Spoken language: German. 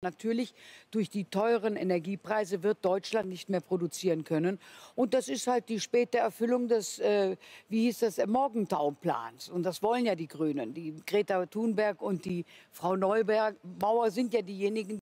Natürlich, durch die teuren Energiepreise wird Deutschland nicht mehr produzieren können. Und das ist halt die späte Erfüllung des, äh, wie hieß das, Morgentau-Plans. Und das wollen ja die Grünen. Die Greta Thunberg und die Frau Neubauer sind ja diejenigen,